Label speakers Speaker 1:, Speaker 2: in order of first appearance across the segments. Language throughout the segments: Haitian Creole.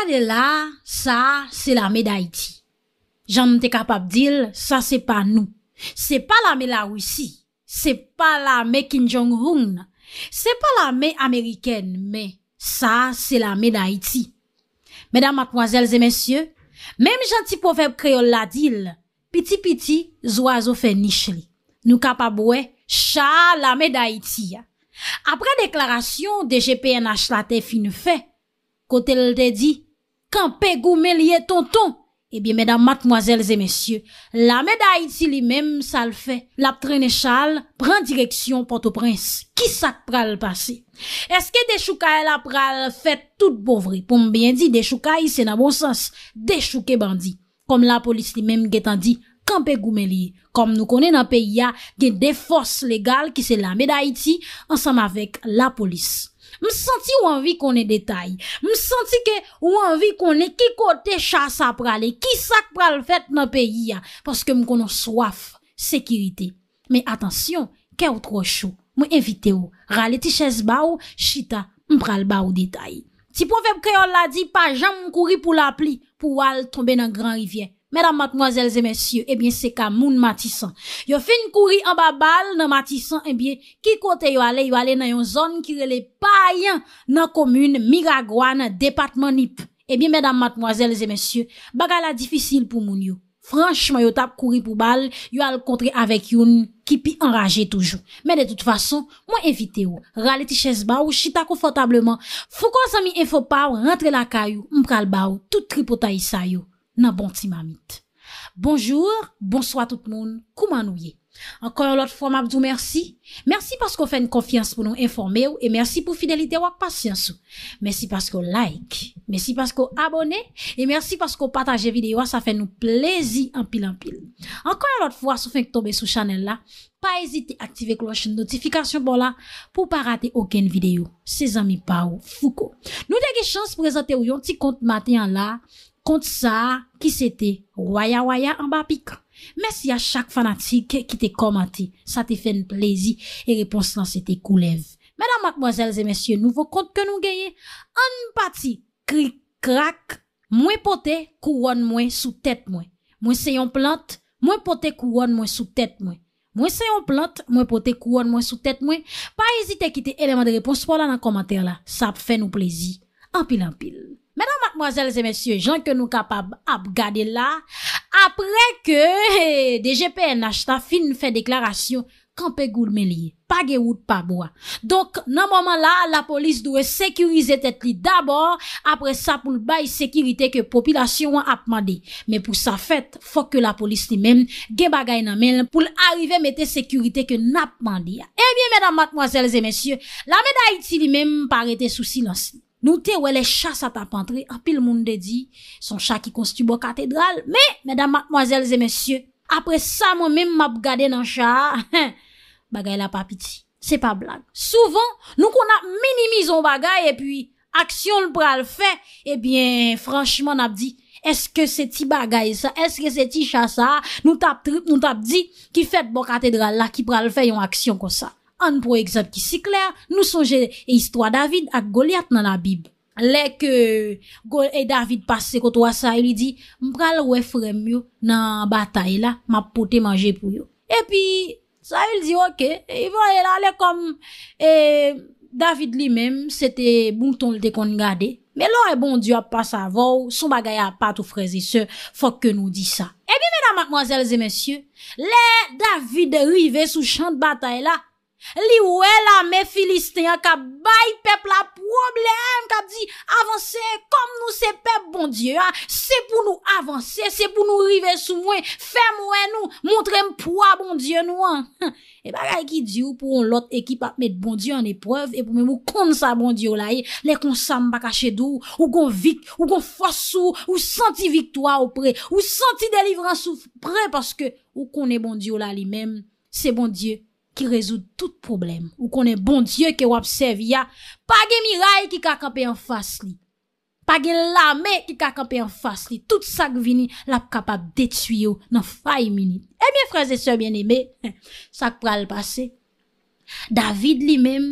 Speaker 1: Gade la, sa, se la me da iti. Jan nou te kapab dil, sa se pa nou. Se pa la me la wisi, se pa la me kinjong houn. Se pa la me ameriken, me, sa, se la me da iti. Medan matmwazelze mensyo, mem janti pofèb kreol la dil, piti piti, zwa zo fe nishri. Nou kapab we, sa, la me da iti. Apre deklarasyon de GPNH la te fin fe, Kote l te di, kanpe gou me liye ton ton? Ebyen eh medan matmoazelze mesye, la meday ti li mem sal fe. Lap trene chal, pren direksyon pote prince. Ki sak pral pase? Eske de choukaye la pral fet tout bovri? Poum byen di, de choukaye se nan bon sens. De chouke bandi. Kom la polis li mem getan di, kanpe gou me liye. Kom nou kone nan pe ya, gen de fos legal ki se la meday ti, ansam avek la polis. M senti ou anvi konen detay, m senti ke ou anvi konen ki kote chasa prale, ki sak prale fet nan peyi ya, paske m konon swaf, sekirite. Me atansyon, ke ou trochou, m evite ou, rale ti ches ba ou, chita, m prale ba ou detay. Ti pou feb kreol la di pa jan m kouri pou la pli, pou wal tombe nan gran rivye. Mèdam matmoazèl zè mèsyè, ebyen eh se ka moun matisan. Yo fin kouri an ba bal nan matisan, ebyen eh ki kote yo ale, yo ale nan yon zon ki rele payan nan komune Miragwana, depatman nip. Ebyen eh mèdam matmoazèl zè mèsyè, bagala difisil pou moun yo. Franchman yo tap kouri pou bal, yo ale kontre avèk yon ki pi enraje toujou. Mè de tout fason, mwen evite yo. Rale ti chèz ba ou, chita konfotableman. Fou kon sa mi enfopaw, rentre la ka yo, mpral ba ou, tout tripotay sa yo. Nan bon ti mamit. Bonjour, bonsoi tout moun, kouman nou ye? Ankon yon lot fwa mabdou mersi. Mersi paskou fè n konfians pou nou informe ou e mersi pou fidelite wak pasyansou. Mersi paskou like, mersi paskou abone e mersi paskou pataje videyo a sa fè nou plezi anpil anpil. Ankon yon lot fwa sou fè n k tombe sou chanel la, pa ezite aktive kloche notifikasyon bon la pou pa rate oken videyo. Se zami pa ou fuko. Nou dege chans prezante ou yon ti kont maten an la Kont sa ki sete waya waya an ba pika. Mèsi a chak fanatik ki te komante, sa te fè n plèzi e repons nan sete koulev. Mèdam akmwazèl zè mèsi yon nouvo kont ke nou gèye. An pati, krik krak, mwen pote kouwane mwen sou tèt mwen. Mwen se yon plant, mwen pote kouwane mwen sou tèt mwen. Mwen se yon plant, mwen pote kouwane mwen sou tèt mwen. Pa ezite ki te eleman de repons pou lan nan komante la. Sa fè nou plèzi, an pil an pil. Matmoazèlèzè mèsyè, jan ke nou kapab ap gade la, apre ke DGPN achta fin fè deklarasyon kan pe goul men liye, pa ge wout pa bwa. Donk nan moman la, la polis doure sekurize tèt li dabor, apre sa pou l bay sekurite ke popilasyon ap mandi. Men pou sa fèt, fòk ke la polis li men, ge bagay nan men pou l arrive metè sekurite ke nap mandi. Ebyen mèdam matmoazèlèzè mèsyè, la mèda iti li men parete sou silansi. Nou te wè lè chas a tapantre, apil moun de di, son chak ki konsti bo katedral, mè, mèdam matmoazèl zè mèsyè, apre sa moun mèm map gade nan chak, bagay la papiti, se pa blague. Souvan, nou kon ap minimizon bagay, epi aksyon l pral fè, epi franchman ap di, eske se ti bagay sa, eske se ti chas sa, nou tap di ki fèt bo katedral la ki pral fè yon aksyon kon sa. An pou eksept ki si kler, nou sonje e istwa David ak Goliath nan la bib. Le ke e David pase koto wa sa, ili di, mpral we fremyo nan batay la, ma pote manje pou yo. E pi, sa ili di, ok, e ili vwe la, le kom, e, David li menm, se te bounton li te kon gade. Me lo e bon diwa pas avou, sou bagaya patou frezi se, fok ke nou di sa. E pi, mena mankmoazelze mensyo, le David rive sou chan batay la, Li ou e la me Filistin, ka bay pep la problem, ka di avanse, kom nou se pep bon diyo, ah, se pou nou avanse, se pou nou rive sou mwen, fe mwen nou, montre m pou a bon diyo nou an. E bagay ki di ou pou on lot e ki pap met bon diyo an eprev, e pou mwen mou kon sa bon diyo la, le kon sa m baka chedou, ou kon vik, ou kon fwa sou, ou santi viktoa ou pre, ou santi delivran sou pre, paske ou kon e bon diyo la li men, se bon diyo. Ki rezout tout problem. Ou konen bon dieu ke w apsev ya. Page miray ki kakampe an fas li. Page lame ki kakampe an fas li. Tout sak vini l ap kapap detuyo nan fay mini. E eh mye freze se bien ebe. Sak pral pase. David li mem.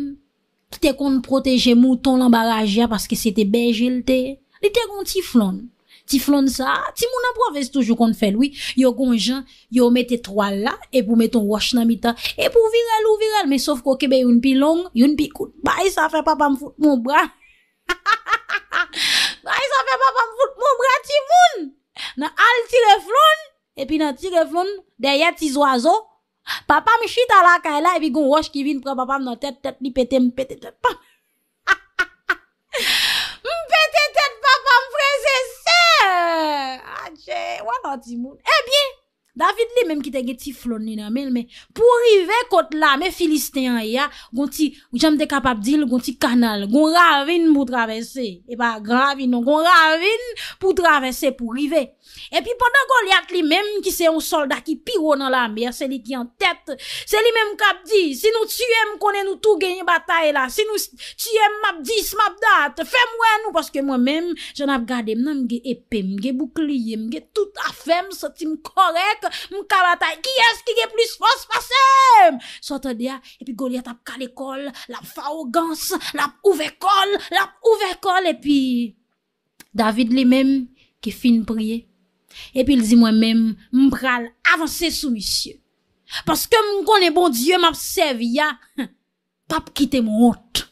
Speaker 1: Ti te kon proteje mouton l ambarajya. Paske se te bejil te. Li te konti flan. Ti flon sa, ti moun apwa vez toujou kon fè lwi, yo kon jen, yo met etroal la, e pou met ton wosh nan mita, e pou virel ou virel, me sof ko kebe yon pi long, yon pi kout. Bay e sa fe papa mfout moun bra, bay e sa fe papa mfout moun bra ti moun, nan al tire flon, e pi nan tire flon, derye ti zoazo, papa mi chit ala kaela, e pi gon wosh ki vin, pra papa m nan tet, tet, ni pete, mpete, tet, paf. Eh, ouais, ma dimoune. Eh bien David li menm ki te ge ti flon ni nan menm, pou rive kote la, me Filistin ya, gonti, ou jante kapab dil, gonti kanal, gonti ravine pou travese, e ba gravi non, gonti ravine pou travese pou rive, e pi pwantan kon li at li menm, ki se yon solda ki piro nan la mer, se li ki an tet, se li menm kapdi, si nou tsyem konen nou tou genye batay la, si nou tsyem map dis, map dat, fem wè nou, paske mwen menm, jen ap gade menm, ge epem, ge boukli, ge tout afem, sotim korek Mkabatay, ki eski ge plis fos fasem Sot an ah, deya, epi golyat ap kal ekol Lap faw gans, lap ouve kol, lap ouve kol Epi David li menm ki fin priye Epi li zi mwen menm, mpral avanse sou misye Paske mkonen bon diyo m apsev ya Pap kite mwot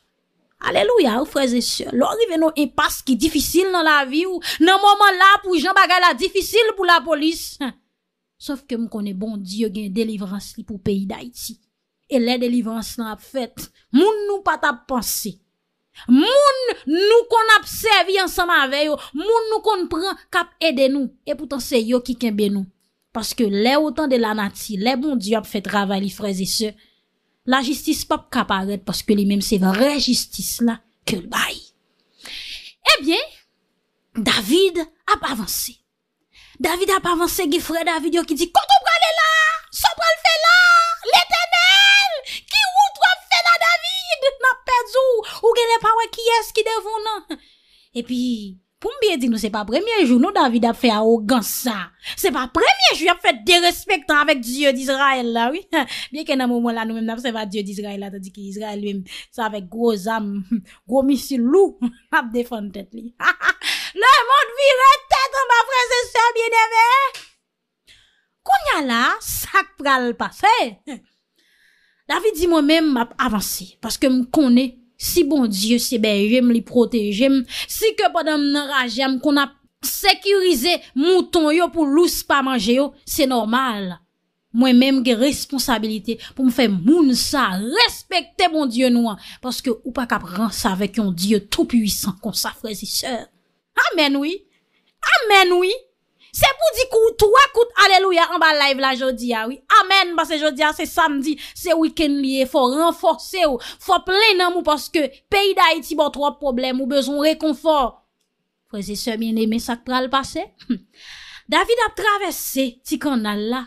Speaker 1: Aleluya ou freze syo Lori venon e pas ki difisil nan la vi ou Nan mwaman la pou jan bagay la difisil pou la polis Ha Sof ke m konè bon diyo gen delivrans li pou peyi da iti. E le delivrans nan ap fèt, moun nou pat ap pansè. Moun nou kon ap sèvi ansama aveyo, moun nou kon pran kap ede nou. E poutan se yo ki kenbe nou. Paske le otan de la nati, le bon diyo ap fèt ravay li freze se. La jistis pap kap agèd, paske li menm se vè re jistis nan ke l'bayi. E eh bien, David ap avansè. Davide ap avanse gifre Davide yo ki di, Koto prale la, so prale fe la, l'etenel, ki wot wap fe la Davide, na pedzou, ou genepa wè ki eski devounan. E pi, pou mbiye di nou, se pa premyen jou nou Davide ap fe a ogan sa, se pa premyen jou ap fe de respekta avèk Diyo di Israel la, biye ke nan moun moun la nou mèm nap se va Diyo di Israel la, ta di ki Israel lèm sa avèk groz am, gro misil lou, ap defon tet li. Le moun virè tèt an ba prezè sèm ye neve. Kou nya la, sak pral pa fè. La fi di moun mèm ap avansè. Paske m konè, si bon diyo se bejèm, li protejèm. Si ke padèm nan rajèm, kon ap sekirize moun ton yo pou lous pa manjè yo, se normal. Mwen mèm ge responsabilite pou m fè moun sa, respektè bon diyo nou an. Paske ou pa kap ran sa vek yon diyo tou puysan kon sa prezè sèm. Amen, oui. Amen, oui. Se pou di kou, tou akout, aleluya, an ba live la jodia, ah oui. Amen, ba se jodia, se samdi, se wiken liye, fo renforse, fo plenam, ou paske peyda iti bo tro problem, ou bezon rekonfor. Fwese se mien eme sak pral pase. David ap travesse ti konal la,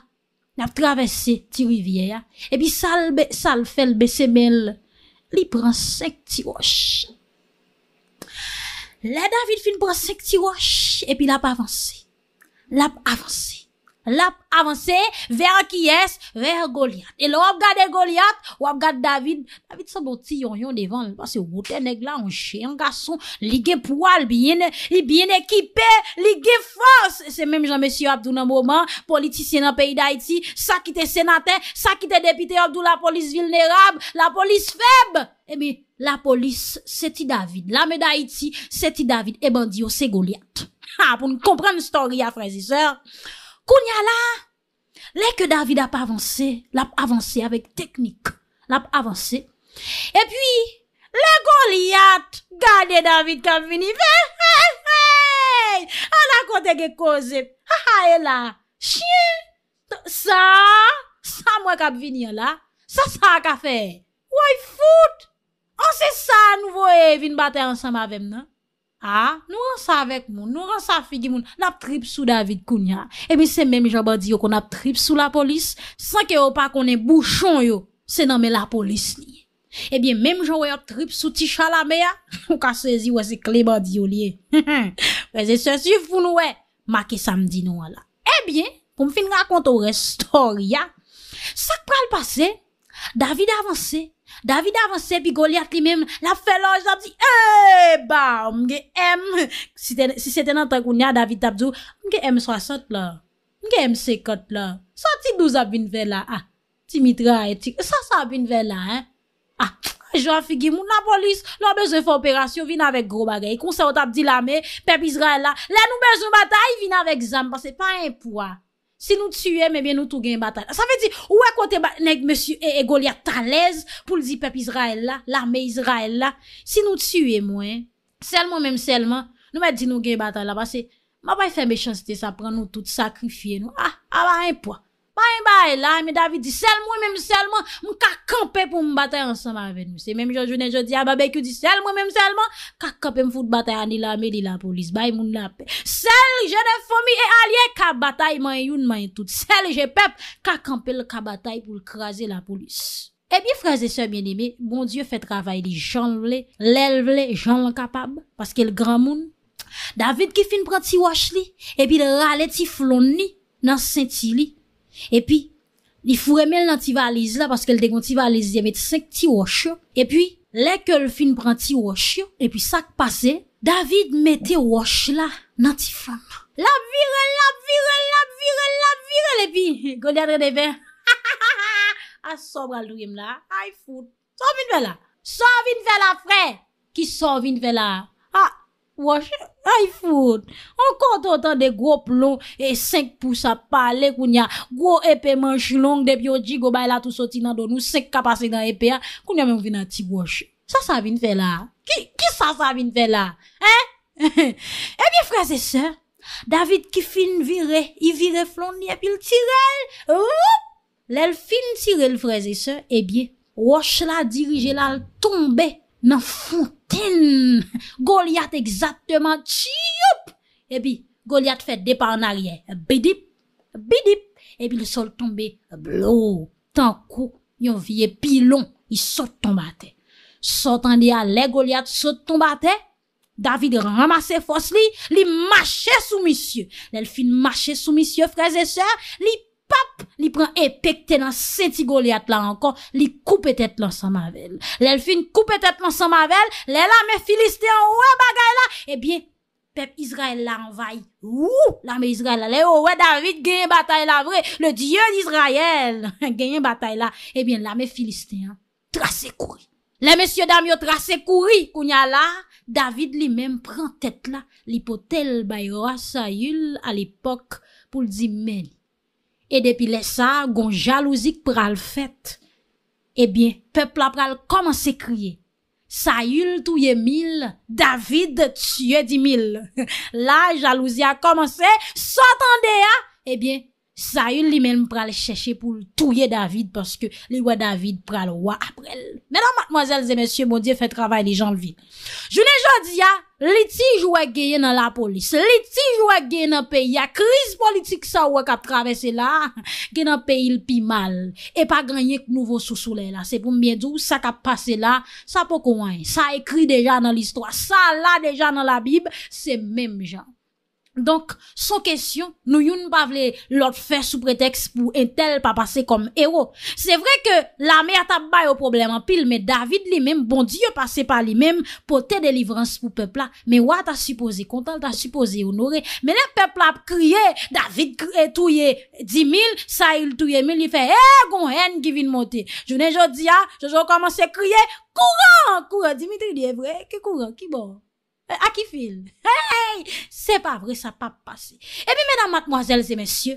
Speaker 1: ap travesse ti rivye, ya. E bi sal fel besemel, li pran sek ti wosh. Le David fin prasek ti wo, shhh, epi la ap avanse. La ap avanse. La ap avanse, vera ki yes, vera Goliath. E lo ap gade Goliath, ou ap gade David, David sa bote yon yon devan, se wote neg la, yon che, yon gason, li gen poual, li gen ekipe, li gen fos. Se menm jan mesi wap dou nan mouman, politisyen nan peyi da iti, sa ki te senate, sa ki te depite, wap dou la polis vilnerab, la polis feb. E eh mi... La polis, seti David. La me da iti, seti David. E bandi yo, se Goliath. Ha, pou nou kompreme story ya frezi, sèr. Kounya la, le ke David ap avanse, l ap avanse avèk teknik. L ap avanse. E pi, le Goliath, gade David kap vini, ve, he, he, he, an akote ge koze. Ha, ha, e la, chie. Sa, sa mwen kap vini yo la. Sa, sa kap fè. Ou ay foute. An ah, se ah, sa nou voye vin batè ansam avem nan? Ha? Nou ran sa vek moun, nou ran sa figi moun, nap trip sou David Kounia. Ebi se men mi jan badi yo kon ap trip sou la polis, san ke yo pa konen bouchon yo, se nan men la polis ni. Ebi eh men mi jan wey ap trip sou Tisha Lamea, ou ka sezi wese kle badi yo liye. Weze se si foun wè, makè samdi nou wala. Ebi, eh pou m fin rakon tou restor ya, sak pral pase, David avanse, Davide avanse pi goli at li mem la fe loj ap di eee ba mge m si seten an ten koun ya davide ap di ou mge m 60 la mge m c 40 ah. ah, la sa ti dou ap bin ve la a ti mitra a etik sa sa ap bin ve la he a jwa figi moun la polis lwa non bezen f operasyon vin avek gro bagay kon se wot ap di la me pep izra la la nou bezen batay vin avek zamba se pa en pwa Si nou tue, mè bè nou tou gen batal. Sa fè di, wè kote batal, nèk M. E. E. Golia talèz pou l'di pep Israel la, l'armè Israel la. Si nou tue mwen, selman mèm selman, nou mè di nou gen batal la, ba se, mè bè fè mè chansite sa pran nou tout sakrifye nou. Ah, aba ah, en poa. Bay bay la, me David di sel mwen men sel mwen, mwen ka kampe pou mwen batay ansanman ven mwen. Se menm joun jounen joun di a babek yo di sel mwen men sel mwen, ka kampe mwen foute batay anilame di la polis. Bay moun la pe. Sel jene fomi e alye ka batay man youn man youn tout. Sel jen pep, ka kampe l ka batay pou krasi la polis. Ebi fraze se mwen eme, mwen diyo fè travay li jan vle, lel vle, jan lankapab, paske l gran moun. David ki fin prati wash li, epi l rale ti flon ni, nan senti li, E pi, li furem el nan ti valize la, paske el dekman ti valize, e met sek ti wosh yo, e pi, le ke l fin pran ti wosh yo, e pi sak pase, David mette wosh la nan ti fam. La virel, la virel, la virel, la virel, e pi, gouni adre de ben. Ha ha ha ha ha! A sobra l douyem la, hay foud. Sovin vela, sovin vela frey! Ki sovin vela, ah, ha! Wache, ay foute, an konton tan de gwo plon e 5 pous ap pale, koun ya gwo epè manj long, dep yo jigo bay la tout soti nan don nou sek kapase dan epè ya, koun ya men vina tip wache. Sa sa vin fè la? Ki sa sa vin fè la? Eh, ebyen fraze se, David ki fin vire, i vire flon ni epi l tirel, lè l fin tirel fraze se, ebyen eh wache la dirije la l tombe, Men foute, golyat ekzatman chiyop. Ebi, golyat fè depan an ariè. Bidip, bidip. Ebi, le sol tombe. Blou, tankou, yon vie pilon. I sol tombe ate. Sol tende a le golyat sol tombe ate. David ramase fos li. Li mache sou misye. Nel fin mache sou misye, frèzè sèr, li piye. Li pren e pekte nan Sinti Goliath la ankon, li koupe tet lan san mavel. Le l fin koupe tet lan san mavel, le lame Filistean wè bagay la, ebyen pep Israel la envay. Wou, lame Israel la, le wè darit genyen batay la vre, le diyon Israel, genyen batay la, ebyen lame Filistean trase kouri. Le mesye dam yo trase kouri. Kounya la, David li menm pren tet la, li potel bayroa sa yul, al epok pou l di men, E depi le sa, gon jalouzik pral fèt. Ebyen, pep la pral komanse kriye. Sayul touye mil, David tsyye di mil. La jalouzi a komanse, sotande a. Ebyen. Eh Sa yon li menm pral chèche pou touye David Paske li wè David pral wè aprel Mè nan matmoazèl zè mèsyè, mò diè fè travèl li jan l'vin Jounè jò di ya, litij wè gèye nan la polis Litij wè gèye nan pey, ya kriz politik sa wè kap travèse la Gèye nan pey il pi mal E pa ganyè k nouvo sou sou lè la Se pou mbèdou, sa kap pase la, sa pou kouwen Sa ekri deja nan l'istwa, sa la deja nan la bib Se mèm jan Donk, son kesyon, nou yon pa vle lòt fè sou preteks pou entel pa pase kom ero. Se vre ke la mè bon a tap bay o problem an pil, mè David li eh, mèm, eh, ah, bon diyo pase pa li mèm pou te delivrans pou pepla. Mè wè ta supose, kontal ta supose, ou nore. Mè lè pepla ap kriye, David kriye touye 10.000, Sayil touye 1.000, li fè, e, goun hen ki vin monte. Jounen jò diya, jò jò komanse kriye, kouran, kouran, Dimitri diye vre, ke kouran, ki bon. Akifil eh, Se pa vre sa pap pase E bi medan matmoazelze mensyo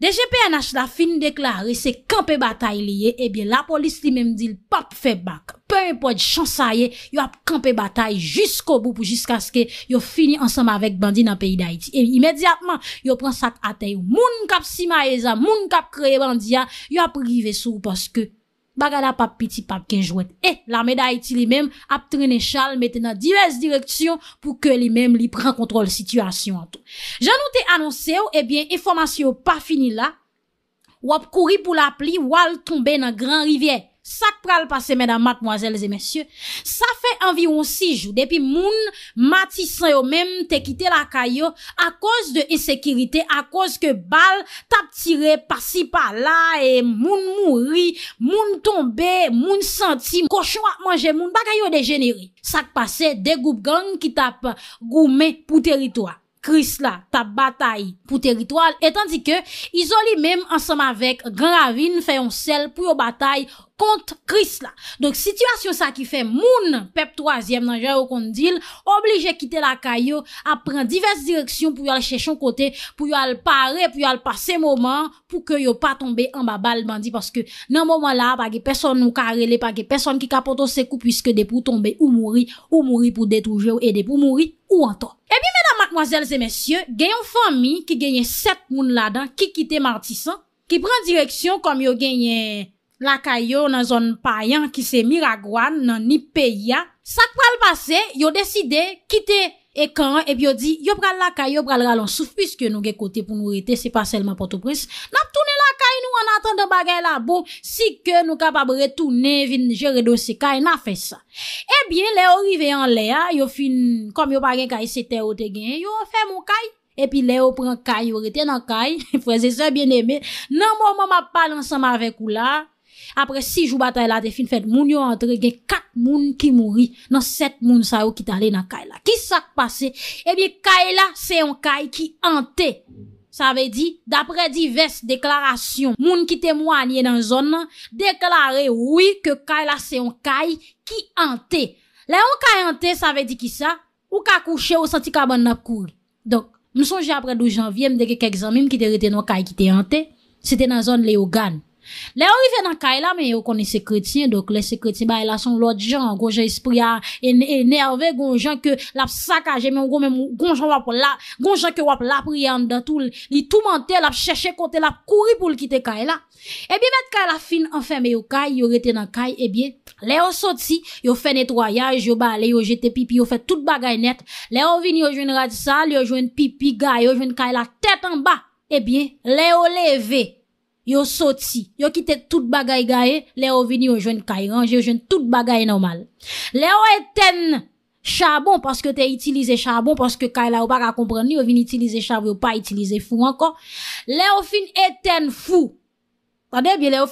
Speaker 1: Deje PNH la fin deklari se kampe batay liye E eh bi la polis li menm di l pap fe bak Pe yon pod chansaye Yo ap kampe batay jisk obou Pou jisk aske yo fini ansam avek bandi nan peyi da iti E bi imediatman yo pran sak ate Moun kap sima eza Moun kap kreye bandi ya Yo ap rive sou paske Bagada pap piti, pap kenjouet. E, eh, la meda iti li mem ap trene chal mette nan diwes direksyon pou ke li mem li pren kontrol situasyon an tou. Jan nou te anonse ou, ebyen, eh informasyon ou pa fini la, wap kouri pou la pli wal tombe nan gran rivyè. Sak pral pase mena matmwazel ze mensyo Sa fe environ 6 jou Depi moun mati san yo men Te kite la kayo A koz de esekirite A koz ke bal tap tire Pasi pa la Moun mouri Moun tombe Moun senti Moun koshwa manje Moun bagay yo degeneri Sak pase de goup gang ki tap Goume pou teritwa Kris la tap batay pou teritwal Etan di ke Izo li menm ansam avek Gan ravine feyon sel pou yo batay Kont Kris la Donk situasyon sa ki fe moun Pep 3e nan jè ou kont dil Oblije kite la kayo A pren divers direksyon pou yo al chèchon kote Pou yo al pare, pou yo al pase mouman Pou ke yo pa tombe an babal bandi Paske nan mouman la pa ge peson nou ka rele Pa ge peson ki kapoto se kou Piske depou tombe ou mouri Ou mouri pou detoujè ou edepou mouri ou an to Ebi mèdam makmoazèl zè mèsyè Genyon fami ki genyen 7 moun la dan Ki kite martisan Ki pren direksyon kom yo genyen lakay yo nan zon payan ki se mi ragwan nan ni peya. Sak pal pase, yo deside kite ekan, ep yo di, yo pral lakay, yo pral ralonsou, pwiske nou ge kote pou nou rete, se pa selman potoprens. Nap toune lakay nou an atan de bagay la bou, si ke nou kapabre toune vin jere dosi kaj, e na fe sa. Ebyen, eh le yo rive an le ya, yo fin, kom yo bagay kaj e sete o te gen, yo fe mou kaj, epi le yo pran kaj, yo rete nan kaj, fwese se bien eme. Nan mou mou mou mou mou mou mou mou mou mou mou mou mou mou mou mou mou mou m apre 6 jou batay la de fin fèt, moun yo antre gen 4 moun ki mouri nan 7 moun sa yo ki tale nan eh kaila. Ki sak pase? Ebi kaila se yon kail ki hante. Sa ve di, dapre divers deklarasyon, moun ki temwanyen nan zon nan, deklare woui ke kaila se yon kail ki hante. Le yon kail hante sa ve di ki sa, ou ka kouche ou santi ka ban na koul. Donk, mou sonje apre 12 janvye mdegi kek zanmim ki te rete nou kail ki te hante, se te nan zon le yo gan. Le yo rive nan kay la, men yo koni sekretien, dok le sekretien bay e la son lot jan, kon jen espri a enerve, e kon jen ke lap sakaje, men kon jen ke wap lap riyan da tou, li tou mante, lap cheshe kote, lap kouri pou l kite kay la. Ebyen met kay la fin, anfen men yo kay, yo rete nan kay, ebyen le yo soti, yo fe netroyaj, yo ba, le yo jete pipi, yo fe tout bagay net, le yo vini yo jwen radisa, yo jwen pipi, ga, yo jwen kay la, tet an ba, ebyen le yo leve, Yo soti, yo kite tout bagay gaye, le ou vini yo jwen kaye anje, yo jwen tout bagay normal. Le ou eten shabon, paske te itilize shabon, paske kaye la ou baga kompreni, yo vini itilize shabon, yo pa itilize fou anko. Le ou fin eten fou, kande bi, le ou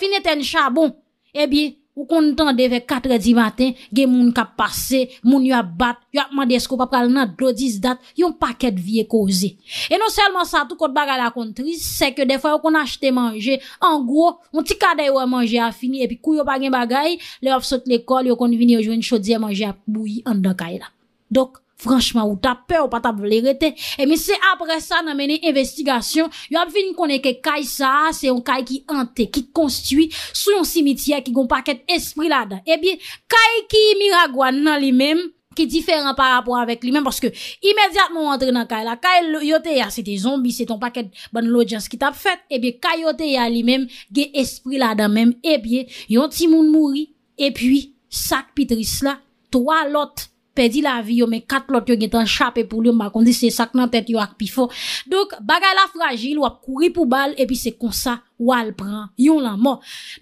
Speaker 1: fin eten shabon, ebi... Eh Ou koni tan deve katredi maten, gen moun ka pase, moun yo a bat, yo a madesko pa pral nan dro dis dat, yon paket viye koze. E non selman sa tou kote bagay la kontri, se ke defa yo kon a achete manje, an gou, moun ti kade yo a manje a fini, epi kou yo bagen bagay, le yo fsot l'ekol, yo koni vini yo joun chodi a manje api bouyi an dokay la. Dok. Franchman ou ta pe ou pa ta blerete E mi se apre sa nan mene investigasyon Yo ap vin konen ke kay sa Se yon kay ki ante Ki konstuit sou yon simitye Ki gon paket espri lada E biye kay ki miragwa nan li mem Ki diferan par rapor avek li mem Paske imediatman wantre nan kay la Kay yote ya se te zombi Se ton paket ban lodyans ki tap fet E biye kay yote ya li mem Ge espri lada mem E eh biye yon timoun mouri E piye sak pitris la Toa lote Perdi la vi yo men kat lot yo gen tan chapen pou lyon bakondi se sak nan tet yo akpifon. Dok bagay la fragil wap kuri pou bal epi se konsa wale pran yon lan mo.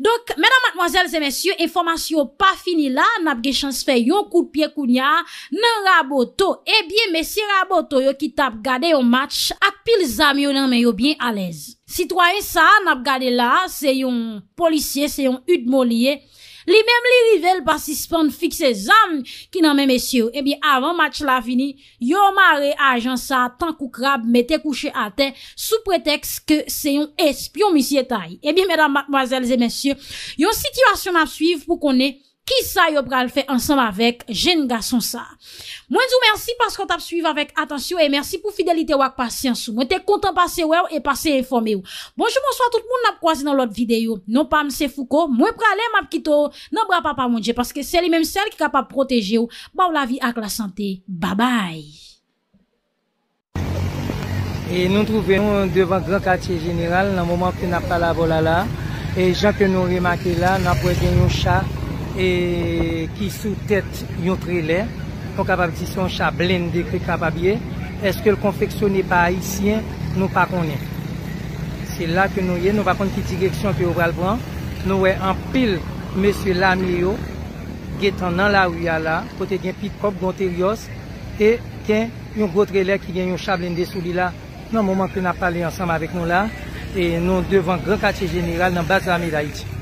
Speaker 1: Dok menan mademoiselles et messieurs, informasyon pa fini la, nap gechans fe yon koupie kounya nan raboto. Ebyen eh messieurs raboto yo ki tap gade yon match akpil zam yon nan men yo bien alez. Citoyen sa nap gade la, se yon polisye, se yon udmoliye, Li mèm li rivel pa si spon fikse zan ki nan mè mèsyou. Ebi avan match la fini, yo mare ajan sa tan koukrab metè kouche a ten sou preteks ke se yon espyon misye tay. Ebi mèdam batmwazèl zè mèsyou, yon sityvasyon ap suiv pou konè. Ki sa yo pral fe ansanm avek Jen Nga Sonsa Mwen zou mersi pas kon tap suyve avek Atansyon e mersi pou fidelite wak pasyansou Mwen te kontan pase wèw e pase informèw Bonjou monswa tout moun nap kwazi nan lot videyo Non pa mse fouko Mwen pralè map kito Nan bra pa pa moun dje Paske se li menm sel ki kapap protejèw Baw la vi ak la sante Babay
Speaker 2: E nou trouven nou devan Gran kati genyral Nan mouman ki nap tala volala E jan ke nou rimake la Nap wè genyoun chak E ki sou tèt yon treler kon kapap di son chablen de kri kapap ye eske l konfeksyon ne pa aisyen nou pa konen se la ke nou ye nou wakon ki direksyon ki ou bral bon nou wè an pil monsie lami yo getan nan la ou ya la kote gen pit kop gontelios e ken yon go treler ki gen yon chablen de sou li la nou mouman ke nan pale yon sam avèk nou la e nou devan gwen kache jeneral nan baza ame da iti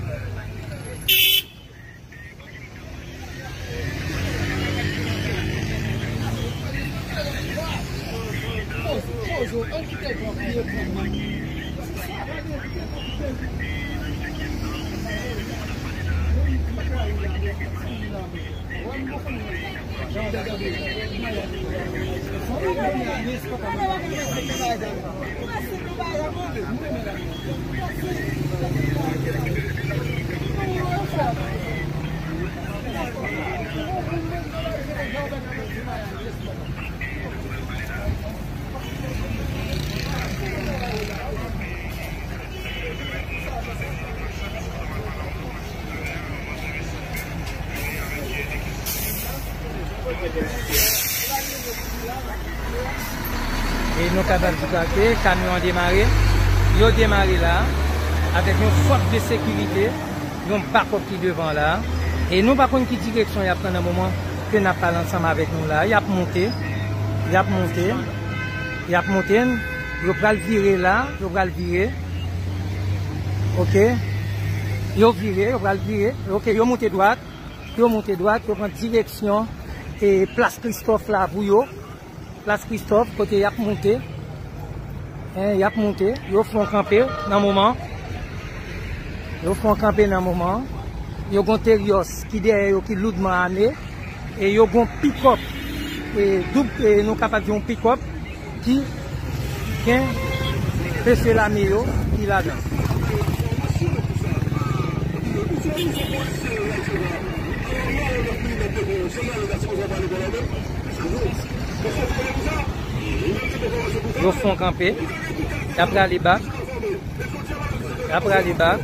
Speaker 2: Kamyon demare Yo demare la Avet yon fok de sekurite Yon bako ki devan la E nou bako yon ki direksyon Yap prena mouman Prena pal ansam avek nou la Yap monte Yop val vire la Yop val vire Ok Yop vire Yop val vire Ok Yo monte dwak Yo monte dwak Yo prena direksyon E plas Kristof la Vou yo Plas Kristof Kote yap monte Ok yap monte, yo fron kampe nan mouman yo fron kampe nan mouman yo gon terios ki deye yo ki loudman ane e yo gon pikop e e nou kapak diyon pikop ki ken peselami yo ki la den mousan mousan mousan yo son kampe, apra li bak, apra li bak,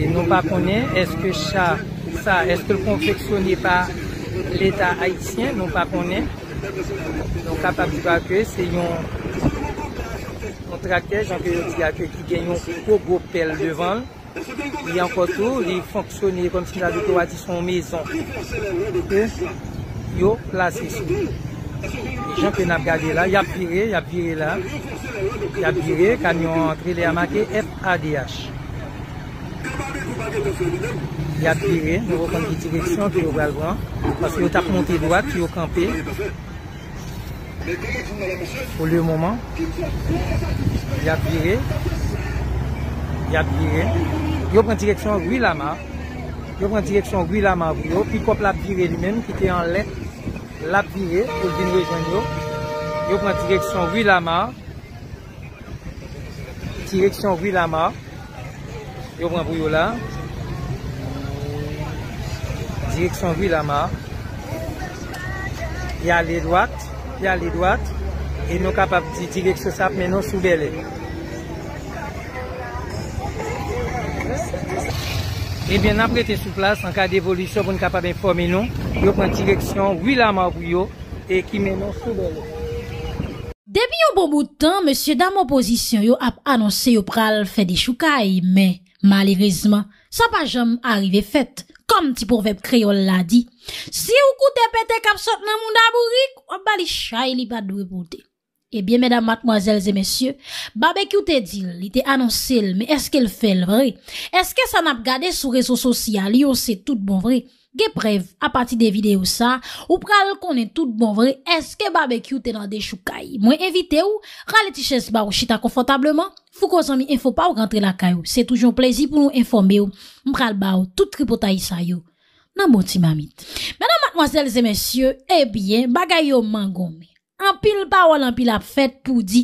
Speaker 2: e nou pa konen, eske konfeksyoni pa l'eta haitien, nou pa konen, nou kapap tu akwe, se yon kontraktej, anke yon ti akwe ki genyon pou goupel devan, li ankotou, li fonksyoni konm si la de kwa di son mezon yo plase sou li chanke nap gade la yapire, yapire la yapire, kanyon kre li a make FADH yapire, nou kon ki direksyon ki yo galvan, paske yo tak monte doak, ki yo kampe pou le mouman yapire Yo pren direksyon vwi lama Yo pren direksyon vwi lama vwiyo Pi kop lap direk lwi menm, ki ti an lèk... Lap direk ki pou din rejon yo Yo pren direksyon vwi lama Direksyon vwi lama Yo pren vwiyo la Direksyon vwi lama Ya le doat Ya le doat E nou kap avdi direksyon sap menon soubele Ebyen ap rete sou plas an ka devolwisyon pou n ka pa ben formen nou, yo pwant direksyon wila ma wou yo e ki menon sou belou.
Speaker 1: Depi yon bon boutan, monsye dam oposisyon yo ap anonse yo pral fè di choukai, me malirizman sa pa jom arrive fèt, kom ti pou vep kreol la di. Si yon koute pète kap sot nan moun dabou rik, wap bali chay li bat dwe pote. Ebyen, eh mèdam matmoazèl zè mèsyè, babèkyou te dil, li te anonsèl, mè eske l fèl vre? Eske san ap gade sou reso sosyal, yon se tout bon vre? Gè brev, apati de videyo sa, ou pral konen tout bon vre, eske babèkyou te nan de choukai? Mwen evite ou, ral etichèz ba ou chita konfotableman? Fouk wazan mi, enfo pa ou rentre la kayo. Se toujoun plezi pou nou informe ou, mpral ba ou, tout tripotay sa yo. Nan boti mamit. Mèdam matmoazèl zè mèsyè, ebyen, eh bagay yo man g Anpil ba wòl, anpil ap fèt pou di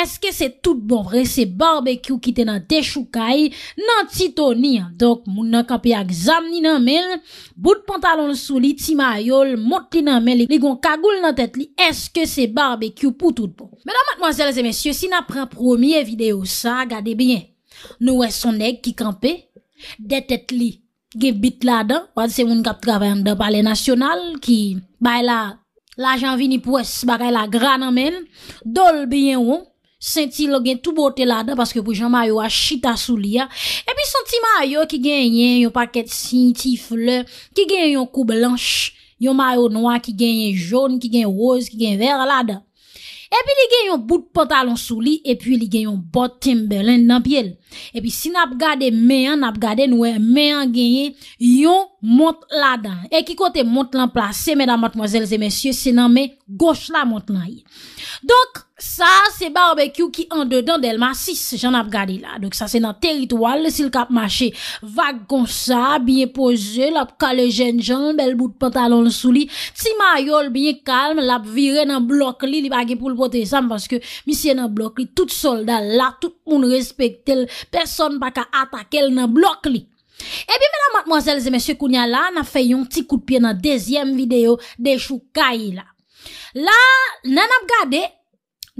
Speaker 1: Eske se tout bon vre? Se barbekyou ki te nan te choukai Nan tito ni an? Dok moun nan kampe ak zan ni nan men Bout pantalon sou li, timayol Mot li nan men, li goun kagoul nan tèt li Eske se barbekyou pou tout bon? Mèdèm mwazèlèzè mèsyè, si nan pran promye videyo sa, gade bien Nou wè son neg ki kampe De tèt li, ge bit la dan Wad se moun kap traven de pale nasyonal ki bay la La jan vini pou es bagay la grana men, dol biyen wong, senti lo gen tout bote lada, paske pou jan mayo a chita sou li ya, epi senti mayo ki gen yen yon paket sinti fleur, ki gen yon kou blanche, yon mayo nwa, ki gen yen joun, ki gen yon rose, ki gen yon ver lada. Epi li gen yon bout potalon sou li, epi li gen yon botem belen nan pyele. E pi si nap gade meyan Nap gade noue meyan genye Yon mont la dan E ki kote mont lan plase Senan me gosh la mont lan Donk sa se barbekyou Ki an dedan del ma sis Jan ap gade la Donk sa se nan teritwal Le sil kap mache Vag kon sa biye pose Lap kale jen jan Bel bout pantalon sou li Ti mayol biye kalm Lap vire nan blok li Li bagi pou l potesan Misye nan blok li Tout soldat la Tout moun respectel Person pa ka atakel nan blok li. Ebi mena matmozèl zè mèsyè kounya la, nan fè yon ti koutpye nan dezyèm video de chou kai la. La nan ap gade,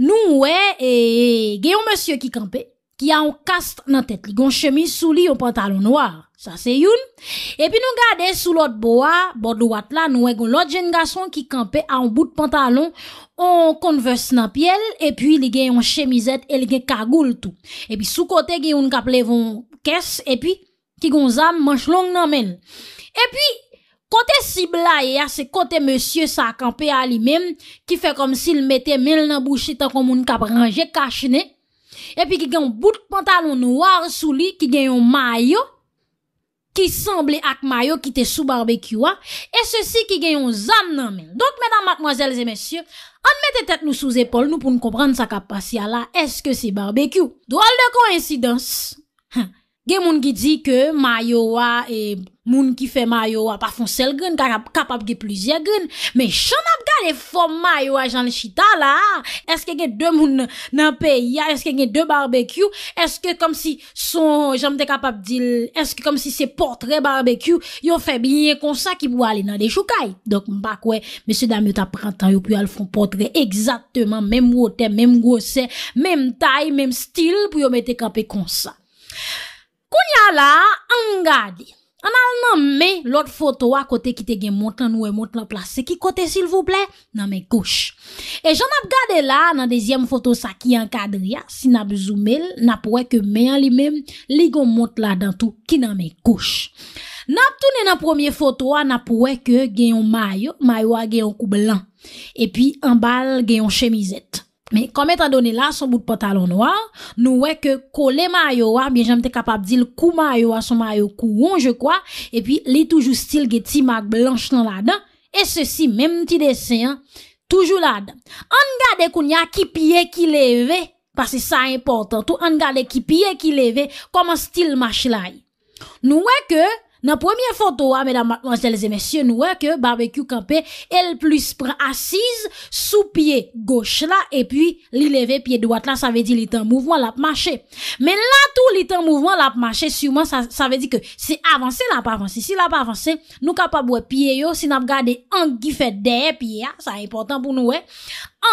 Speaker 1: nou wè e, gen yon mèsyè ki kampe, ki yon kast nan tèt li, yon chemise sou li yon pantalon noir. Sa se youn. Epi nou gade sou lot bo a, bote do atla, nou e goun lot jen gason ki kampe a yon bout pantalon on konves nan pyele, epi li gen yon chemizet e li gen kagoul tou. Epi sou kote gen yon kap levon kes, epi ki goun zam manch long nan men. Epi kote sibl la ye a, se kote monsye sa kampe a li men, ki fe kom si l mette men nan bouchi ta kom moun kap range kache ne. Epi ki gen yon bout pantalon nou ar sou li, ki gen yon mayo, ki sanble ak mayo ki te sou barbekywa, e se si ki genyon zan nan men. Donk menan matmoazelze mensyo, anmete tet nou sou zepol nou pou nou kompran sa kapasyala, eske si barbekyw? Doual de koninsidans! Ge moun ki di ke mayowa e moun ki fe mayowa pa fon sel gwen ka kapap ge plizye gwen me chan ap gane fom mayowa jan chita la eske gen de moun nan pe ya eske gen de barbekyou eske kom si se portre barbekyou yo fe binye konsa ki pou ale nan de choukai dok mbakwe mese dami ou ta prantan yo pou al fon portre eksatman mem wote mem gose mem tay mem stil pou yo mette kape konsa Koun ya la, an gade, an al nan me lot fotowa kote ki te gen mont la nou e mont la plase, ki kote sil vouple, nan men kouche. E jan ap gade la nan dezyem fotosa ki an kadria, si nan bezoumel, nan pouwe ke men an li men, li gon mont la dantou ki nan men kouche. Nan ap toune nan premier fotowa, nan pouwe ke gen yon mayo, mayo a gen yon kou blan, epi an bal gen yon chemizet. Men, komè tan donè la, son bout patalon noa, nou wè ke kole mayowa, ben jèm te kapap di l kou mayowa, son mayowa kou won, je kwa, epi li toujou stil ge ti mag blanche nan la dan, e se si, menm ti desen, toujou la dan. An gade koun ya ki piye ki leve, pasè sa importan tou, an gade ki piye ki leve, koman stil ma chilay. Nou wè ke... nan premye foto wa, ah, medan manjel zemesye nou we, ke barbekyou kampe, el plus pr asiz, sou pie goshe la, e pi li leve pie dwat la, sa ve di li tan mouvman la ap mache. Men la tou li tan mouvman la ap mache, suman sa ve di ke, se avanse la ap avanse, si la ap avanse, nou ka pa bwe pie yo, si nan gade anki fè deye pie ya, sa e important pou nou we,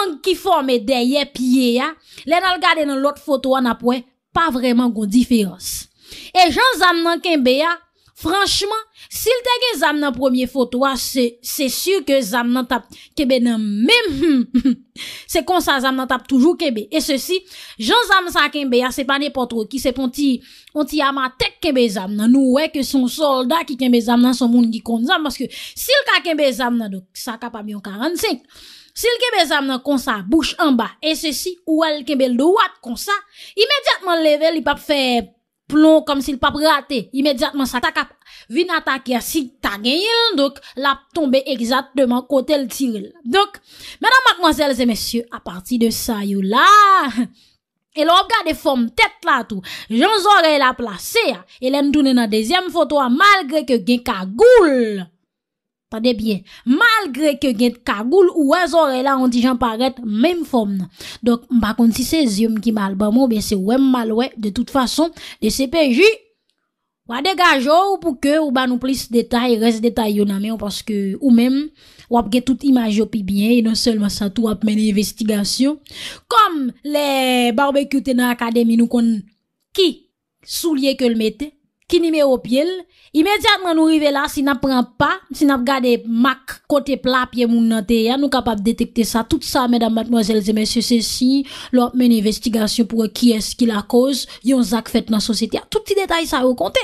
Speaker 1: anki fòmè deye pie ya, le nan gade nan lot foto wa, nan ap wè, pa vreman goun diferans. E jansan nan kembe ya, Franchman, sil te gen zam nan premier fotwa, se se syu ke zam nan tap kebe nan mem. Se konsa zam nan tap toujou kebe. E se si, jan zam sa kembe, ya ah, se panepotro ki se pon ti yama tek kebe zam nan. Nou wey ke son solda ki kembe zam nan, son moun ki kon zam. Maske, sil ka kembe zam nan, sa ka pa myon 45. Sil kembe zam nan konsa, bouch anba. E se si, ou al kembe ldo wat konsa, imediatman level i pap fe... plon kom si l pap rate, imedjatman sa takap, vin atak ya si ta gen yon, l ap tombe egzatman kote l tiril. Donk, mèdan makmwazèl zè mèsyè, aparti de sa yon la, el o obgade fòm tèt la tou, jons orè la plase, el en dounen nan dezyem fotwa, malgre ke gen kagoul. Tade bie, malgre ke gen kagoul ou wè zore la an di jan paret menm fòm nan. Dok, mba konti se zi oum ki malbamou, bè se wèm malwè. De tout fason, de se peji, wè degajou pou ke ou bè nou plis detay, res detay yon amè. Ou paske ou non, menm, wèp gen tout imaj yo pi bie. E non selman sa tou wèp men investigasyon. Kom le barbe kute nan akademi nou kon ki soulye ke l mette. imediatman nou rive la si nap pran pa, si nap gade mak kote plap ye moun nan te ya nou kapap detekte sa, tout sa medan madmoizel zemesye se si lou ap men investigasyon pou ki eski la koz, yon zak fet nan sosetya tout ti detay sa wakonte,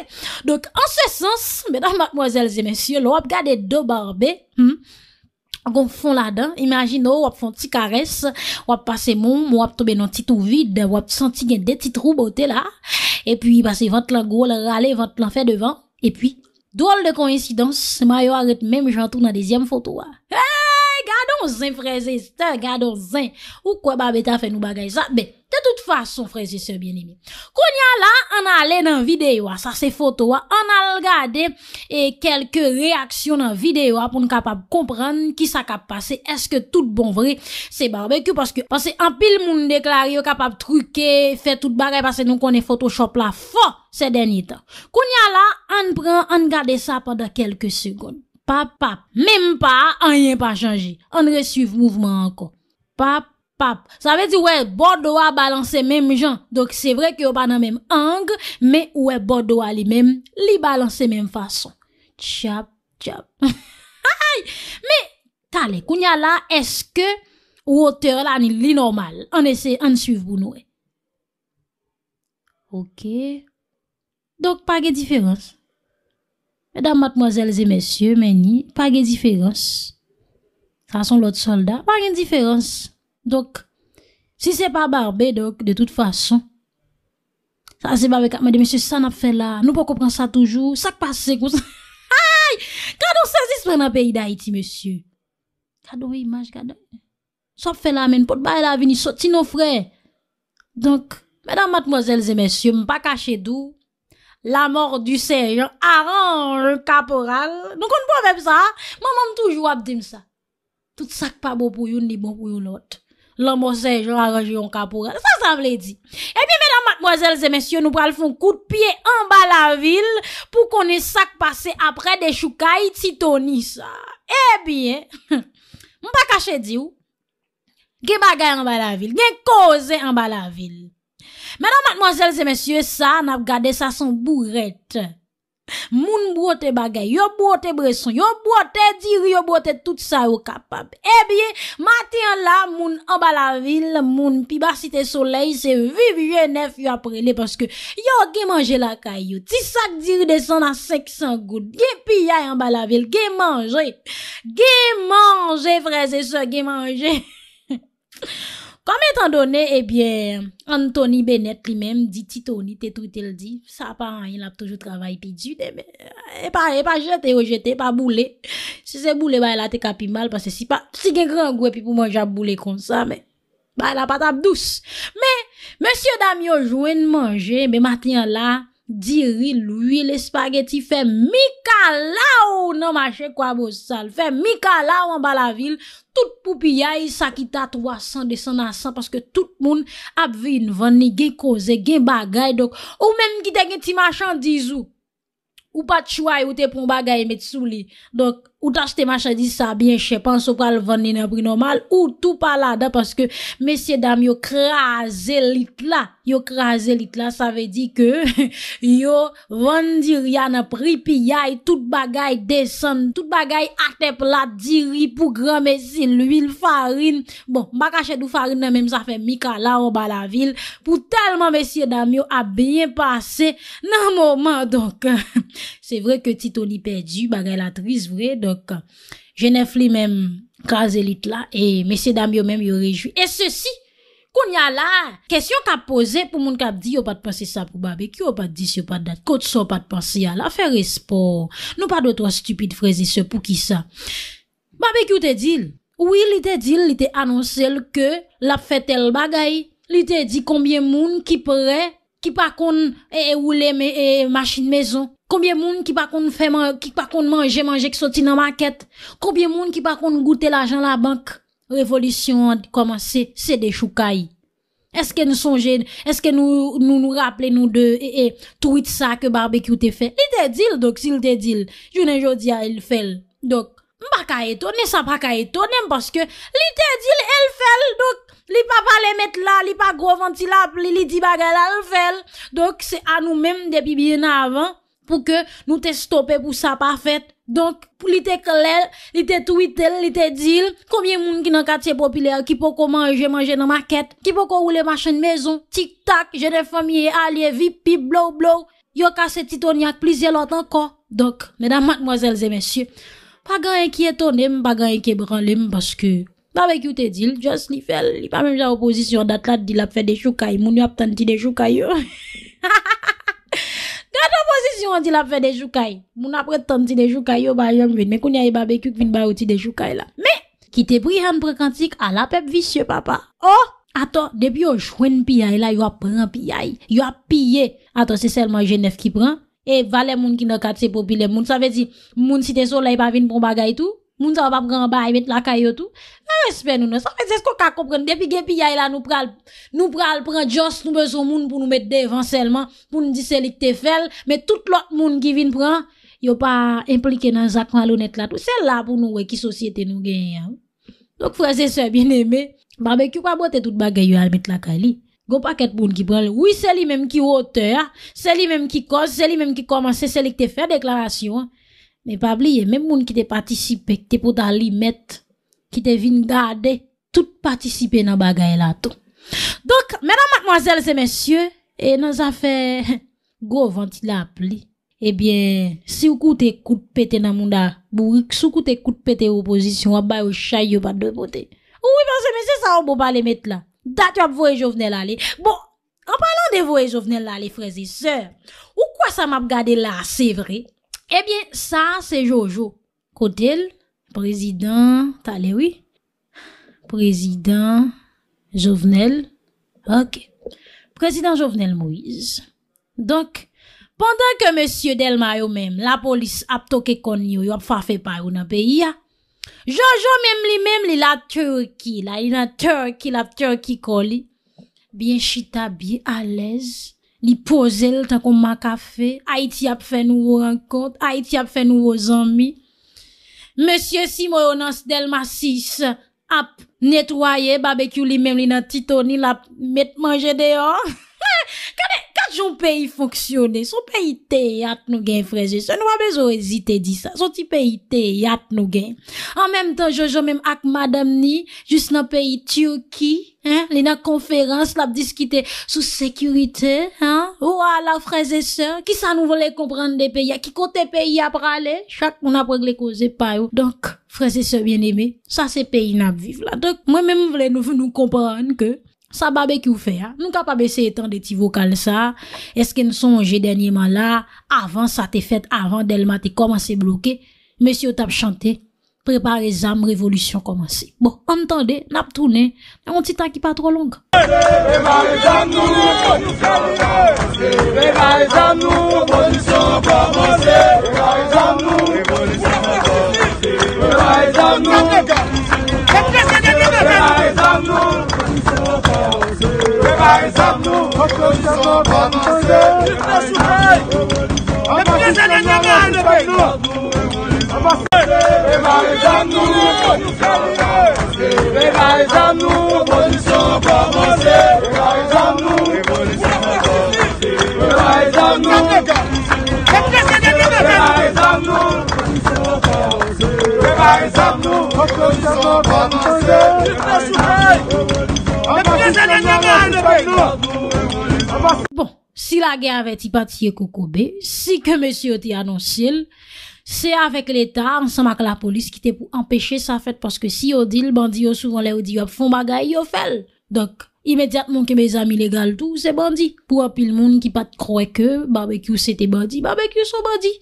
Speaker 1: dok ansesans, medan madmoizel zemesye lou ap gade do barbe hmm, gon fon la dan, imajino wap fon ti kares, wap pase moun, wap tobe nan titou vide wap santi gen de titrou bote la E pi yi pase vante lan gwo, la rale, vante lan fe devan. E pi, dole de koninsidans, sema yo arret mem jantoun nan dezyem foto wa. Hey, gadon zin freze, ste, gadon zin. Ou kwa ba beta fe nou bagay sa, be. De tout fason, fréziseur, bien-aimé. Koun ya la, an alè nan videwa. Sa se foto wa. An al gade, e kelke reaksyon nan videwa pou nou kapap komprenn ki sa kap pase. Eske tout bon vre, se barbekou. Paske an pil moun deklari, ou kapap truke, fè tout bagay, paske nou konen photoshop la fo, se denye ta. Koun ya la, an pran, an gade sa padan kelke segoun. Pap, pap. Mem pa, an yen pa chanji. An resuiv mouvman anko. Pap, pap. Pap, sa ve di wè, bò do a balansè mèm jan. Dok se vre ki yo banan mèm angr, mè wè bò do a li mèm li balansè mèm fason. Tchap, tchap. Ha, haj! Mè, tale, kounya la, eske woteur la ni li normal. An ese, an suif boun wè. Ok. Dok, pa ge diferans? Mèdam, matmozèlzè, mèsyè, mèni, pa ge diferans? Sason lòt soldat, pa gen diferans? Donk, si se pa barbe, donk, de tout fason, sa se pa vek akme de, monsye, sa nap fe la, nou pou kompren sa toujou, sak pase kou sa... Hay, kado se zis prena peyi da iti, monsye. Kado imaj, kado... Sa fe la men, pot baye la vini, soti nou fre. Donk, mèdam matmozèlze, monsye, mpa kache dou, la mor du se, yon aran kaporal, nou konpon vek sa, mman mtoujou ap dem sa. Tout sak pa bo pou yon, li bon pou yon lote. Eh la mose, jwa a rejou yon kapoura. Sa sa vle di. E bi menan matmozèl zè mèsyò nou pral foun kout piye an bala vil pou konè sak pase apre de choukai titoni sa. E eh bi, mwen pa kache di ou. Ge bagay an bala vil. Gen koze an bala vil. Menan matmozèl zè mèsyò sa nap gade sa son bourrette. Moun brote bagay, yon brote breson, yon brote diri, yon brote tout sa ou kapab. Ebiye, eh mati an la, moun an bala vil, moun pi basite solei, se vivye nef yon aprele. Paske, yon ge manje la kayo, ti sak diri desan an sek san gout, ge pi yay an bala vil, ge manje. Ge manje, frese se, ge manje. Kom entan donè, e eh bie, Anthony Bennett li menm, di ti Tony, te tout el di, sa pa an, yon ap toujou travay pe djude, e bie, e pa jete, e o jete, e pa boule, se se boule, ba e la te kapi mal, passe si pa, si gen gran gwe pi pou manje ap boule kon sa, me, ba e la pat ap douce, me, monsye Damio Jouen manje, be matyen la, Diril, ouye, lespageti, fè mikalaw nan mache kwa boz sal, fè mikalaw an bala vil, tout poupi ya yi sakita 300, 200, 100, paske tout moun ap vi nvan ni gen koze, gen bagay, dok ou men gite gen ti machan dizou, ou pat chouay ou te pon bagay met sou li, dok. Ou tas te macha di sa bien che pan so pal vande nan pri normal ou tou pal ada paske mesye dam yo kraselit bon, la. Yo kraselit la sa ve di ke yo vande riyan apri pi yay tout bagay desen, tout bagay ate plat diri pou gramezin l'huil farin. Bon, baka chedou farin nan menm sa fe Mika la oba la vil pou talman mesye dam yo a bien pase nan mouman donk. Se vre ke titouni perdi, bagay la tris vre, dok jenèf li mèm kaze lit la, e mesè dam yo mèm yo rejwi. E se si, koun ya la, kesyon ka pose pou moun ka di, yo pat panse sa pou babè, ki yo pat di se yo pat dat, koutso pat panse ya la, fè respon, nou pa do to a stupide frezi se pou ki sa. Babè ki ou te dil? Ou li te dil, li te annonsel ke la fè tel bagay, li te di konbyen moun ki pwè, ki pa kon e oule me, e machin mezon. Koubyen moun ki pa kon fèman, ki pa kon manje, manje ki soti nan maket. Koubyen moun ki pa kon goute la jan la bank. Revolisyon a di komanse, se de choukai. Eske nou sonje, eske nou nou nou rapple nou de, ee, ee, tout wite sa ke barbekyou te fe. Li te dil, dok, si li te dil. Jounen jodi a, il fel. Dok, mba ka eto, ne sa pa ka eto, nem paske. Li te dil, el fel, dok. Li pa pa le met la, li pa go ventilap, li li di bagay la, el fel. Dok, se anou menm depi bien avan. pou ke nou te stopè pou sa pa fèt. Donk, pou li te klel, li te twitel, li te dil, komye moun ki nan katye popile, ki pou ko manje, manje nan makèt, ki pou ko oule machèn mezon, tik-tak, jenè fèmye, alye, vip-pip, blou-blou, yo kase titonyak, plizye lot ankon. Donk, mèdam, madmoazèlze, mèsyè, pa gan yon ki etonem, pa gan yon ki branlem, paske, ba vek yon te dil, jas nifèl, li pa mèm jan oposisyon dat lat di la pfè de choukay, moun yon ap tan ti de choukay, yo. Gata posisyon ti la fè de joukai. Moun apre tan ti de joukai yo bayan ven. Mè koun ya yi babek yuk vin bayan ti de joukai la. Mè ki te pri han prekantik a la pep visye papa. Oh, ato, debi yo jwen piyay la, yo apren piyay. Yo ap piye. Ato, se selman jenef ki pran. E, vale moun ki no kat se popile moun. Sa vezi, moun si te sol la yi pa vin pou bagay tou. moun sa pas grand bay met la caillou tout respect nous non ça C'est ce qu'on ka comprendre depuis gen pillay là nous pral nous pral prend juste nous besoin moun pour nous mettre devant seulement pour nous dire c'est te fait mais tout l'autre monde qui vient prend yo pas impliqué dans zak malhonnête là tout c'est là pour nous qui société nous gagne hein. donc frères et sœurs bien-aimés barbecue pas boter toute bagaille à mettre la caillou pas paquet moun qui prend. Oui, c'est lui-même qui auteur, c'est lui-même qui cause, c'est lui-même qui commence, c'est lui qui déclaration. Mais pas oublier, même moun qui te participé, qui te pour mettre, qui te vin garder, tout participer dans bagay là tout. Donc, mesdames, mademoiselles et messieurs, et dans a fait gros ventila pli. Eh bien, si vous coûtez coup de pété dans monde si vous coûtez coup de pété opposition, vous avez chay pas de Ou Oui, parce que c'est ça, on peut pas les mettre là. Date, vous voyez Jovenel aller. Bon, en parlant de voye Jovenel aller, frères et sœurs, ou quoi ça m'a gardé là, c'est vrai? Ebyen, eh sa se Jojo. Kotel, prezident, talerwi, prezident, jovenel, ok, prezident jovenel mouiz. Donk, pandan ke monsye Delmayo menm, la polis ap toke kon yo, yo ap fafe payo nan peyi ya. Jojo menm li menm li la turki la, ila turki la turki koli. Biye chita biye alez. Li poze l tan kon maka fe. A iti ap fe nou renkont. A iti ap fe nou o zanmi. Monsie si mou yon ans del ma sis. Ap netwaye. Babekyou li menm li nan tito. Ni lap met manje deyon. Kade, kade joun peyi foksyone, son peyi te yat nou gen, freze, se nou a bezou ezite di sa, son ti peyi te yat nou gen. An menm tan, jojou menm ak madam ni, jous nan peyi tiyoki, le nan konferans, la bdiskite sou sekurite, ou a la freze se, ki sa nou vole kompran de peyi, a ki kote peyi ap prale, chak moun ap regle koze pa yo. Donk, freze se, bien eme, sa se peyi nan bviv la, donk, mwen menm vole nou ven nou kompran ke... sa babè ki ou fè, nou ka babè se etan de ti vokal sa, eske n son jè denye man la, avan sa te fèt avan del matè koman se blokè mèsyo tap chante prepare zam, revolutyon koman se bon, antande, nap toune nan moun ti ta ki pa tro long
Speaker 2: prepare zam nou revolutyon koman se prepare zam nou revolutyon koman se prepare zam nou revolutyon koman se prepare zam nou Revaizab nou, repolisyon pou avanse Revaizab nou, repolisyon pou avanse
Speaker 1: Bon, si la gen avè ti pati yo koukoube, si ke mèsy yo ti anonsil, se avèk l'Etat, ansem ak la polis ki te pou empèche sa fèt, paske si yo dil, bandi yo souvan lè, yo di yo fon bagay, yo fel. Dok, imèdiat mounke mèz amin legal tou, se bandi. Pou apil moun ki pati kroè ke barbekyou se te bandi, barbekyou se bandi.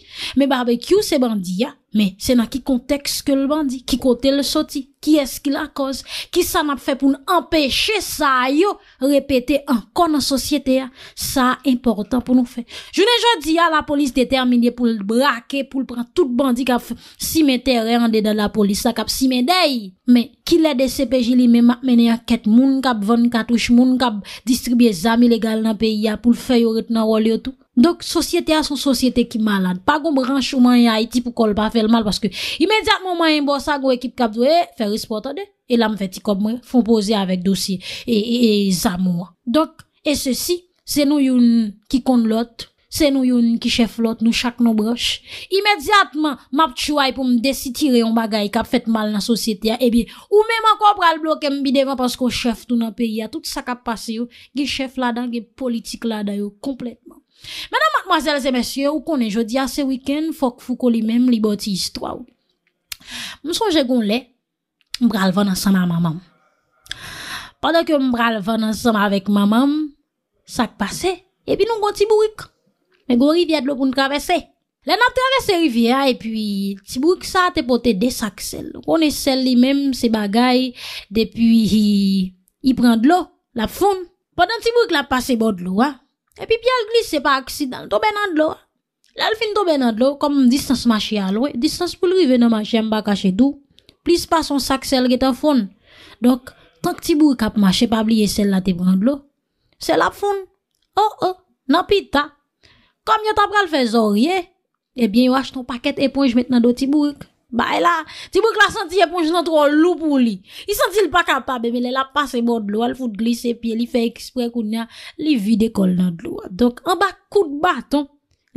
Speaker 1: Mè barbekyou se bandi ya. Men, se nan ki konteks ke l bandi, ki kote l soti, ki eski la koz, ki sa nap fe pou nou empeshe sa yo repete an kon an sosyete ya, sa important pou nou fe. Jounen jodi ya la polis determine pou l brake, pou l pran tout bandi kap si men teri ande dan la polis sa kap si men dey. Men, ki lede se pe jili men mak men ya ket moun kap von katouche moun kap distribye zam ilegal nan pe ya pou l fe yo ret nan walyo tou. Donk, sosyete a son sosyete ki malade. Pa goun branche ou man ya iti pou kol pa fèl mal paske imediatman man yon bosa goun ekip kap dwe, eh, fè risportade, e la m fè ti kom mwen, fon pose avèk dosye, e zamo. Donk, e se si, e se nou yon ki konde lot, se nou yon ki chef lot, nou chak nou broche, imediatman map tchouay pou m desi tire yon bagay kap fèt mal nan sosyete ya, e bi, ou mè man kom pral bloke m bi devan pasko chef tou nan peyi ya, tout sa kap pase yo, ge chef la dan, ge politik la da yo, kompletman. Menan matmazelze mesye ou konen jodi a se wikend fok fuko li mem li boti histwa ou Monsonje goun le mbralvan ansama mamam Padon ke mbralvan ansama avek mamam sak pase epi nou kon tiburik Men goun rivye dlo kon travese Len ap travese rivye a epi tiburik sa te pote de sak sel Konen sel li mem se bagay depi yi prend lo la foun Padon tiburik la pase bod lo a Epi pi al glise pa aksidan, tobe nan dlo. Lal fin tobe nan dlo, kom distans mwache alwe, distans pou lrive nan mwache mba kache dwo, plis pa son sak sel ge ta fon. Dok, tonk ti bourk ap mwache pa bliye sel la ti bourk nan dlo, sel la fon. Oh oh, nan pita, kom yon tap pral fe zorye, ebyen yon wache ton paket eponj met nan do ti bourk. Ba e la, ti bouk la santi e ponj nan tro lou pou li. I santi l pa kapab, e mele la pase bo dlo, al foute glise pi, li fe ekspre koun ya, li vide kol nan dlo. Donk, an bak kout baton,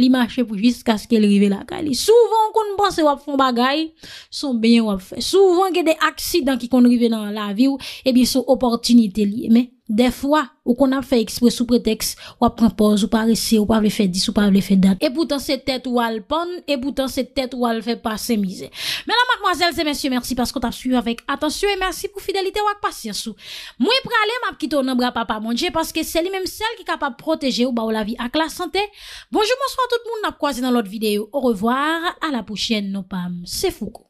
Speaker 1: li manche pou jist kaskel rive la gali. Souvan koun panse wap fon bagay, son ben wap fe. Souvan gen de aksidan ki kon rive nan la viw, e bi sou oportunite li eme. De fwa, ou kon ap fe ekspre sou preteks, wap kon poz ou pa resi, ou pa ve fe dis, ou pa ve fe dat. E boutan se tet wal pon, e boutan se tet wal fe pas se mize. Mèlan mèlèl, se mèsyon, mèrsi paskou tap suy avèk. Atensyon, mèrsi pou fidelite wak pasyansou. Mwen pre ale, m ap kitoun an bra pa pa mwondje, paske se li mèm sel ki kapap proteje ou ba w la vi ak la sante. Bonjou moun soan tout moun ap kwa zè nan lot videyo. Ou revoar, a la pou chèn nou pam. Se foukou.